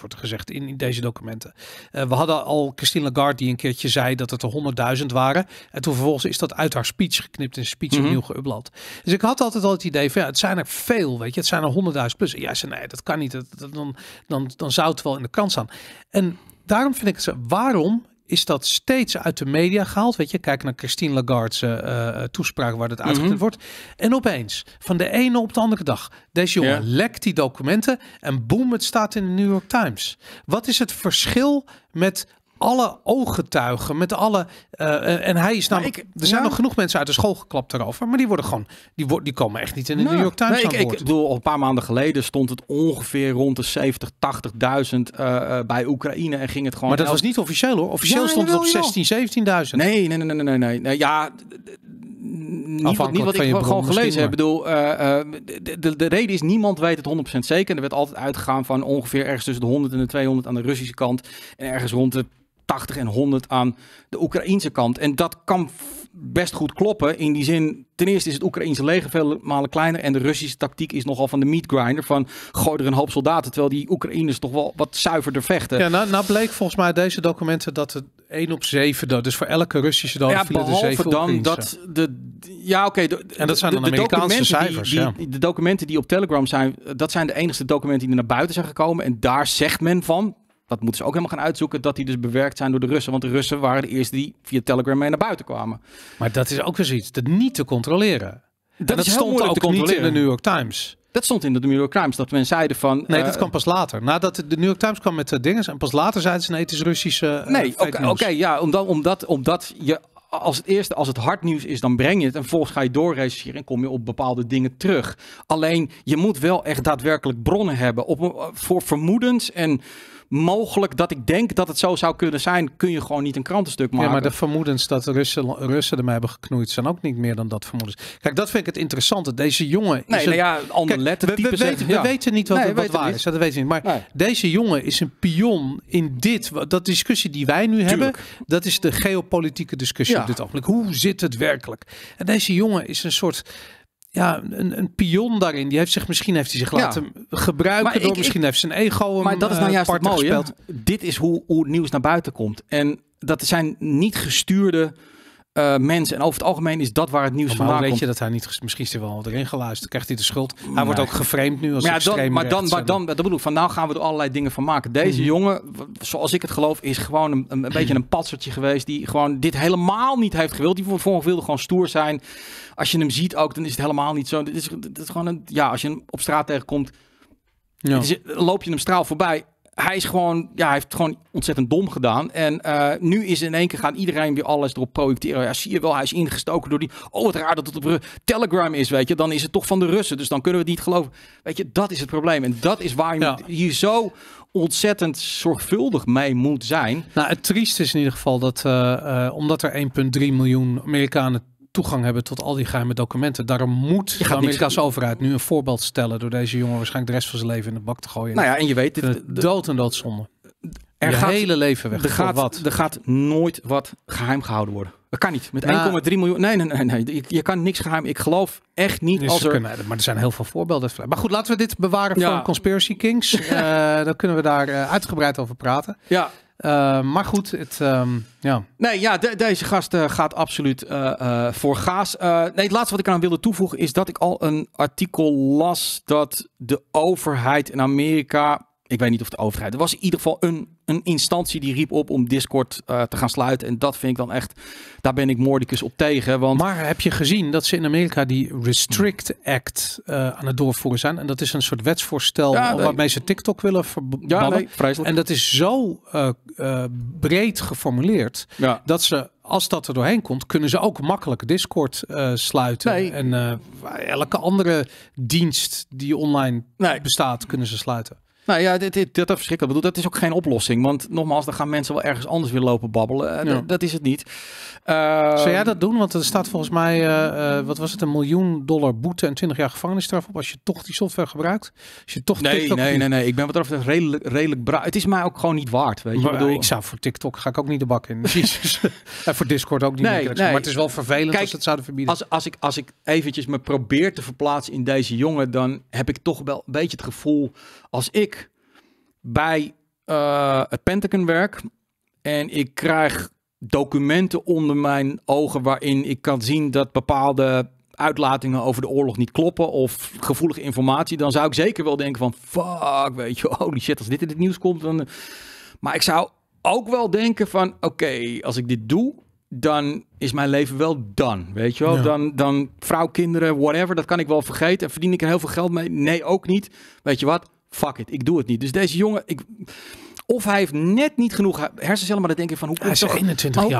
wordt er gezegd in, in deze documenten. we hadden al Christine Lagarde die een keertje zei dat het er honderdduizend waren. En toen vervolgens is dat uit haar speech geknipt en speech mhm. opnieuw geüpload. Dus ik had altijd al het idee van ja, het zijn er veel, weet je. Het zijn er honderdduizend plus. En jij zei, nee, dat kan niet. Dat, dan, dan, dan zou het wel in de kant staan. En daarom vind ik ze, waarom is dat steeds uit de media gehaald. Weet je, kijk naar Christine Lagarde's eh, eh, toespraak waar dat mhm. uitgekend wordt. En opeens, van de ene op de andere dag, deze jongen lekt die documenten en boem, het staat in de New York Times. Wat is het verschil met alle ooggetuigen, met alle. Eh, eh, en hij is namelijk. er zijn nog genoeg mensen uit de school geklapt daarover. Maar die worden gewoon. Die, worden, die komen echt niet in de nou, New York Times. Nee, ik, ik, bedoel, een paar maanden geleden stond het ongeveer rond de 70, 80.000 uh, bij Oekraïne. En ging het gewoon. Maar dat was niet officieel hoor. Officieel stond het op 16, 17.000. Nee, nee, nee, nee, nee, nee. nee ja. Niet wat, niet wat ik gewoon gelezen heb. Ik bedoel, eh, de, de, de, reden is niemand weet het 100% zeker. er werd altijd uitgegaan van ongeveer ergens tussen de 100 en de 200 aan de Russische kant. En ergens rond de 80 en 100 aan de Oekraïense kant. En dat kan best goed kloppen. In die zin, ten eerste is het Oekraïense leger veel malen kleiner. En de Russische tactiek is nogal van de meat grinder. Van gooi er een hoop soldaten. Terwijl die Oekraïners toch wel wat zuiverder vechten. Ja, nou, nou bleek volgens mij deze documenten dat het 1 op 7 dat. Dus voor elke Russische dan ja, vielen Ja, 7 dan dat de. Ja, oké. en dat zijn de, dan de, Amerikaanse cijfers. Die, ja. De documenten die op Telegram zijn, dat zijn de enige documenten die er naar buiten zijn gekomen. En daar zegt men van dat moeten ze ook helemaal gaan uitzoeken, dat die dus bewerkt zijn door de Russen. Want de Russen waren de eerste die via Telegram mee naar buiten kwamen. Maar dat is ook weer zoiets, dat niet te controleren. Dat, stond ook te niet in de New York Times. Dat stond in de New York Times, dat men zeiden van... Nee, dat eh, kan pas later. Nadat de New York Times kwam met de eh, dingen en pas later zeiden ze nee, het is Russische eh, Nee, oké, okay, ja, omdat, omdat, omdat je als het eerste, als het hard nieuws is, dan breng je het. En vervolgens ga je doorreageren en kom je op bepaalde dingen terug. Alleen, je moet wel echt daadwerkelijk bronnen hebben op, voor vermoedens en mogelijk dat ik denk dat het zo zou kunnen zijn, kun je gewoon niet een krantenstuk maken. Ja, maar de vermoedens dat Russen, Russen ermee hebben geknoeid zijn ook niet meer dan dat vermoedens. Kijk, dat vind ik het interessante. Deze jongen. Nee, is nou ja, ander lettertype. We, weten, weten niet wat, nee, wat waar is. Dat weten niet. Maar deze jongen is een pion in dit. Dat discussie die wij nu hebben, dat is de geopolitieke discussie ja. op dit ogenblik. Hoe zit het werkelijk? En deze jongen is een soort ja, een, een pion daarin. Die heeft zich, misschien heeft hij zich laten gebruiken door, misschien heeft zijn ego hem Maar dat is nou eh, juist het mooie. Dit is hoe, hoe nieuws naar buiten komt. En dat zijn niet gestuurde eh, mensen. En over het algemeen is dat waar het nieuws van vandaan weet je dat hij niet... Misschien is wel erin geluisterd. Krijgt hij de schuld. Hij wordt ook geframed nu als maar ja, Maar dan, maar dan, dat bedoel ik, van nou gaan we er allerlei dingen van maken. Deze mhm. jongen, zoals ik het geloof, is gewoon een, een beetje een patsertje geweest. Die gewoon dit helemaal niet heeft gewild. Die voor wilde gewoon stoer zijn. Als je hem ziet ook, dan is het helemaal niet zo. Dit is, dit is gewoon een... Ja, als je hem op straat tegenkomt... Ja. loop je hem straal voorbij hij is gewoon, ja, hij heeft gewoon ontzettend dom gedaan. En eh, nu is in één keer gaan iedereen weer alles erop projecteren. Ja, zie je wel, hij is ingestoken door die. Oh, wat raar dat het op Telegram is, weet je. Dan is het toch van de Russen. Dus dan kunnen we het niet geloven. Weet je, dat is het probleem. En dat is waar je, ja. zo ontzettend zorgvuldig mee moet zijn. Nou, het trieste is in ieder geval dat, eh, eh, omdat er 1,3 miljoen Amerikanen toegang hebben tot al die geheime documenten. Daarom moet je de Amerikaanse overheid nu een voorbeeld stellen door deze jongen waarschijnlijk de rest van zijn leven in de bak te gooien. Nou ja, en je weet, dood en doodzonde. Er je gaat, hele leven weg. Er gaat, wat. er gaat nooit wat geheim gehouden worden. Dat kan niet. Met 1,3 nou- miljoen. Nee, nee, nee, nee. Je, kan niks geheim. Ik geloof echt niet. als er... maar er zijn heel veel voorbeelden. Maar goed, laten we dit bewaren van Conspiracy Kings. Eh, dan kunnen we daar eh, uitgebreid over praten. Ja. Eh, maar goed, het, ehm, ja. Nee, ja, deze gast eh, gaat absoluut eh, voor gaas. nee, het laatste wat ik aan wilde toevoegen is dat ik al een artikel las dat de overheid in Amerika ik weet niet of de overheid. Er was in ieder geval een, een instantie die riep op om Discord eh, te gaan sluiten. En dat vind ik dan echt. Daar ben ik moordicus op tegen. Want... Maar heb je gezien dat ze in Amerika die Restrict Act eh, aan het doorvoeren zijn? En dat is een soort wetsvoorstel ja, nee. waarmee ze TikTok willen verbannen. En dat is zo eh, breed geformuleerd dat ze als dat er doorheen komt, kunnen ze ook makkelijk Discord sluiten. En elke andere dienst die online bestaat, kunnen ze sluiten. Nou ja, dit, dit, dat is verschrikkelijk. bedoel, dat is ook geen oplossing. Want nogmaals, dan gaan mensen wel ergens anders weer lopen babbelen. Eh, dat, is het niet. Uh, Zou jij ehm, dat doen? Want er staat volgens mij, eh, eh, wat was het, een miljoen dollar boete en 20 jaar gevangenisstraf op als je toch die software gebruikt? Als je toch nee, TikTok Nee, nee, nee. Ik ben wat dat redelijk, redelijk bra Het is mij ook gewoon niet waard. Weet je? ik, bedoel... ik zou voor TikTok ga ik ook niet de bak in. en voor Discord ook niet. Nee, Maar het is wel vervelend als ze het zouden verbieden. Als, als, ik, als ik eventjes me probeer te verplaatsen in deze jongen, dan heb ik toch wel een beetje het gevoel als ik bij eh, het Pentagon werk en ik krijg documenten onder mijn ogen waarin ik kan zien dat bepaalde uitlatingen over de oorlog niet kloppen of gevoelige informatie, dan zou ik zeker wel denken van fuck, weet je, holy shit, als dit in het nieuws komt, dan... Eh. Maar ik zou ook wel denken van oké, als ik dit doe, dan is mijn leven wel dan, weet je wel? Dan, dan vrouw, kinderen, whatever, dat kan ik wel vergeten. En verdien ik er heel veel geld mee? Nee, ook niet. Weet je wat? fuck it, ik doe het niet. Dus deze jongen, ik, of hij heeft net niet genoeg hersencellen, maar dan denk ik van hoe komt,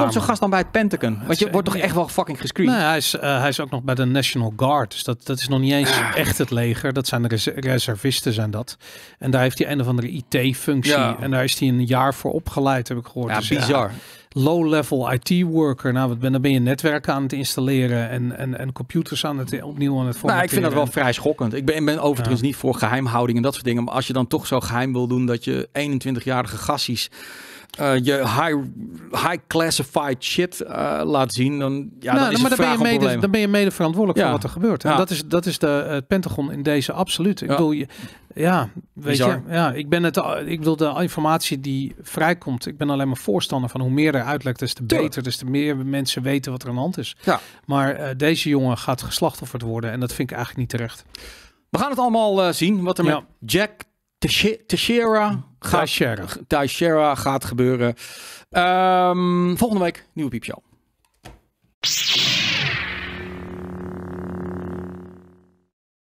hij zo'n gast dan bij het Pentagon? Want je wordt toch echt wel fucking gescreend? hij is, eh, hij is ook nog bij de National Guard, dus dat, dat is nog niet eens ah. echt het leger. Dat zijn de reservisten zijn dat. En daar heeft hij een of andere IT-functie en daar is hij een jaar voor opgeleid, heb ik gehoord. Ja, dus bizar. Ja, low-level IT-worker. Nou, wat ben, dan ben je netwerk aan het installeren en, en, en computers aan het eh, opnieuw aan het vormen. Nou, ik vind dat wel vrij schokkend. Ik ben, ben overigens niet voor geheimhouding en dat soort dingen. Maar als je dan toch zo geheim wil doen dat je 21-jarige gassies eh, je high, high classified shit eh, laat zien, dan, ja, nou, dan is nou, maar dan ben, je mede, dan ben je mede verantwoordelijk voor wat er gebeurt. dat is, dat is de, het Pentagon in deze absoluut. Ik bedoel, je, ja, weet je, ja, ik ben het, ik wil de informatie die vrijkomt, ik ben alleen maar voorstander van hoe meer er uitlekt, des te beter, dus te meer mensen weten wat er aan de hand is. Ja. Maar eh, deze jongen gaat geslachtofferd worden en dat vind ik eigenlijk niet terecht. We gaan het allemaal zien wat er met Jack Teixeira gaat, Teixeira. gaat gebeuren. Ehm, volgende week nieuwe piepshow.